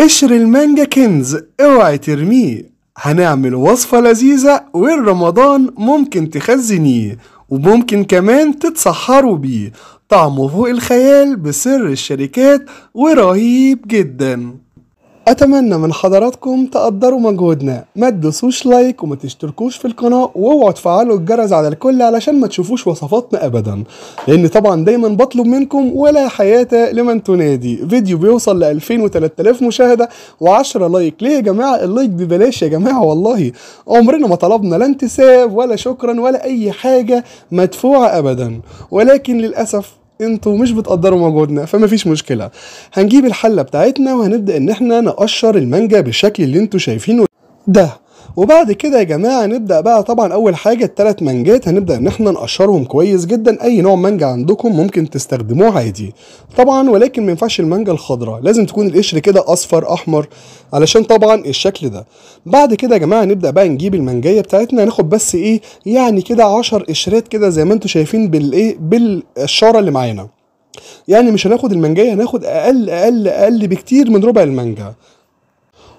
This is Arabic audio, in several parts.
قشر المانجا كنز اوعي ترميه هنعمل وصفة لذيذة والرمضان ممكن تخزنيه وممكن كمان تتسحروا بيه طعمه فوق الخيال بسر الشركات ورهيب جدا أتمنى من حضراتكم تقدروا مجهودنا ما تدوسوش لايك وما تشتركوش في القناة واوعوا تفعلوا الجرس على الكل علشان ما تشوفوش وصفاتنا أبدا لأن طبعا دايما بطلب منكم ولا حياة لمن تنادي فيديو بيوصل ل 2000 و 3000 مشاهدة و10 لايك ليه يا جماعة اللايك ببلاش يا جماعة والله عمرنا ما طلبنا لا انتساب ولا شكرا ولا أي حاجة مدفوعة أبدا ولكن للأسف انتوا مش بتقدروا مجهودنا فمفيش مشكله هنجيب الحله بتاعتنا وهنبدا ان احنا نقشر المانجا بالشكل اللي انتوا شايفينه ده وبعد كده يا جماعه نبدا بقى طبعا اول حاجه الثلاث مانجات هنبدا ان احنا نقشرهم كويس جدا اي نوع مانجا عندكم ممكن تستخدموه عادي طبعا ولكن ما ينفعش المانجا الخضراء لازم تكون القشر كده اصفر احمر علشان طبعا الشكل ده بعد كده يا جماعه نبدا بقى نجيب المانجايه بتاعتنا هناخد بس ايه يعني كده 10 قشرات كده زي ما انتم شايفين بالايه بالشاره اللي معانا يعني مش هناخد المانجايه هناخد اقل اقل اقل بكتير من ربع المانجا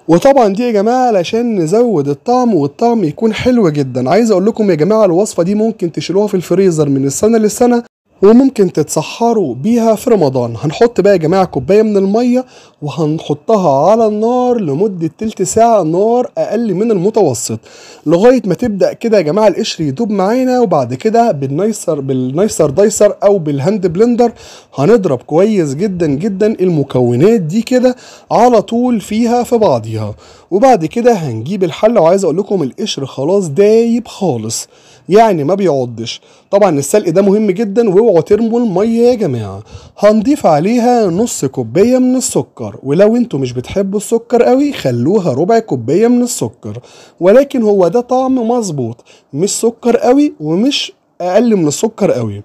وطبعا دي يا جماعه علشان نزود الطعم والطعم يكون حلو جدا عايز اقول لكم يا جماعه الوصفه دي ممكن تشيلوها في الفريزر من السنه للسنه وممكن تتسحروا بيها في رمضان هنحط بقى يا جماعه كوبايه من الميه وهنحطها على النار لمده تلت ساعه نار اقل من المتوسط لغايه ما تبدا كده يا جماعه القشر يدوب معانا وبعد كده بالنيسر بالنيسر دايسر او بالهاند بلندر هنضرب كويس جدا جدا المكونات دي كده على طول فيها في بعضها وبعد كده هنجيب الحل وعايز اقول لكم القشر خلاص دايب خالص يعني ما بيعضش طبعا السلق ده مهم جدا وهو ترموا المية يا جماعه هنضيف عليها نص كوبايه من السكر ولو انتوا مش بتحبوا السكر قوي خلوها ربع كوبايه من السكر ولكن هو ده طعم مظبوط مش سكر قوي ومش اقل من السكر قوي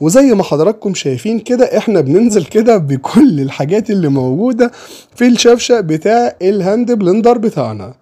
وزي ما حضراتكم شايفين كده احنا بننزل كده بكل الحاجات اللي موجوده في الشفشه بتاع الهاند بلندر بتاعنا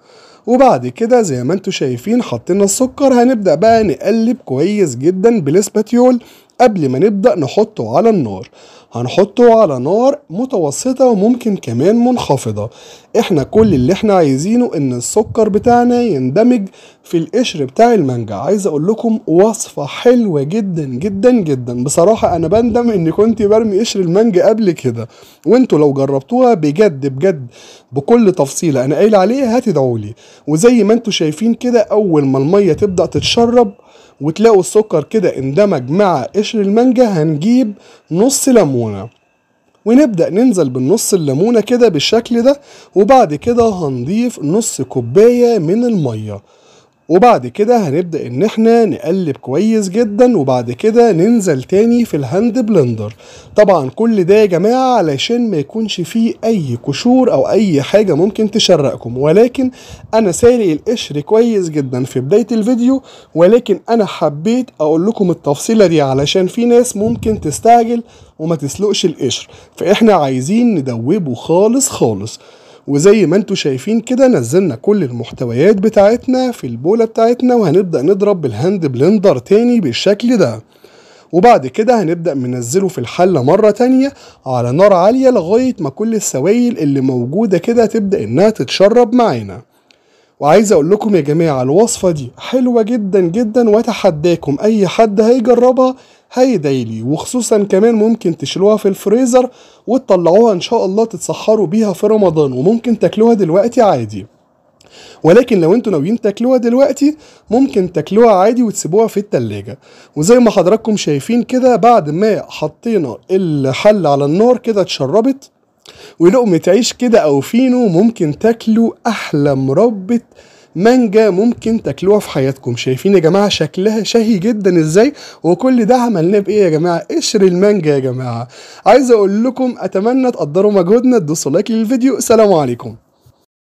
وبعد كده زي ما انتوا شايفين حطينا السكر هنبدأ بقى نقلب كويس جدا بالاسباتيول قبل ما نبدأ نحطه على النار هنحطه على نار متوسطة وممكن كمان منخفضة احنا كل اللي احنا عايزينه ان السكر بتاعنا يندمج في القشر بتاع المانجا عايز اقول لكم وصفه حلوه جدا جدا جدا بصراحه انا بندم اني كنت برمي قشر المانجا قبل كده وانتوا لو جربتوها بجد بجد بكل تفصيله انا قايل عليها هتدعوا لي وزي ما انتوا شايفين كده اول ما الميه تبدا تتشرب وتلاقوا السكر كده اندمج مع قشر المانجا هنجيب نص ليمونه ونبدأ ننزل بالنص الليمونة كده بالشكل ده وبعد كده هنضيف نص كوباية من المية وبعد كده هنبدأ ان احنا نقلب كويس جدا وبعد كده ننزل تاني في الهاند بلندر طبعا كل ده يا جماعة علشان ما يكونش فيه اي قشور او اي حاجة ممكن تشرقكم ولكن انا سارق القشر كويس جدا في بداية الفيديو ولكن انا حبيت اقول لكم التفصيلة دي علشان في ناس ممكن تستعجل وما تسلقش القشر فاحنا عايزين ندوبه خالص خالص وزي ما انتوا شايفين كده نزلنا كل المحتويات بتاعتنا في البولة بتاعتنا وهنبدأ نضرب بالهاند بلندر تاني بالشكل ده وبعد كده هنبدأ منزله في الحلة مرة تانية على نار عالية لغاية ما كل السوائل اللي موجودة كده تبدأ انها تتشرب معانا وعايز اقول لكم يا جماعه الوصفه دي حلوه جدا جدا واتحداكم اي حد هيجربها هيدايلي وخصوصا كمان ممكن تشيلوها في الفريزر وتطلعوها ان شاء الله تتسحروا بيها في رمضان وممكن تاكلوها دلوقتي عادي ولكن لو انتوا ناويين تاكلوها دلوقتي ممكن تاكلوها عادي وتسيبوها في التلاجة وزي ما حضراتكم شايفين كده بعد ما حطينا الحل على النار كده اتشربت ولقمة عيش كده أو فينو ممكن تاكلوا أحلى مربة مانجا ممكن تاكلوها في حياتكم شايفين يا جماعه شكلها شهي جدا ازاي وكل ده عملناه بايه يا جماعه قشر المانجا يا جماعه عايز اقول لكم اتمنى تقدروا مجهودنا تدوسوا لايك للفيديو سلام عليكم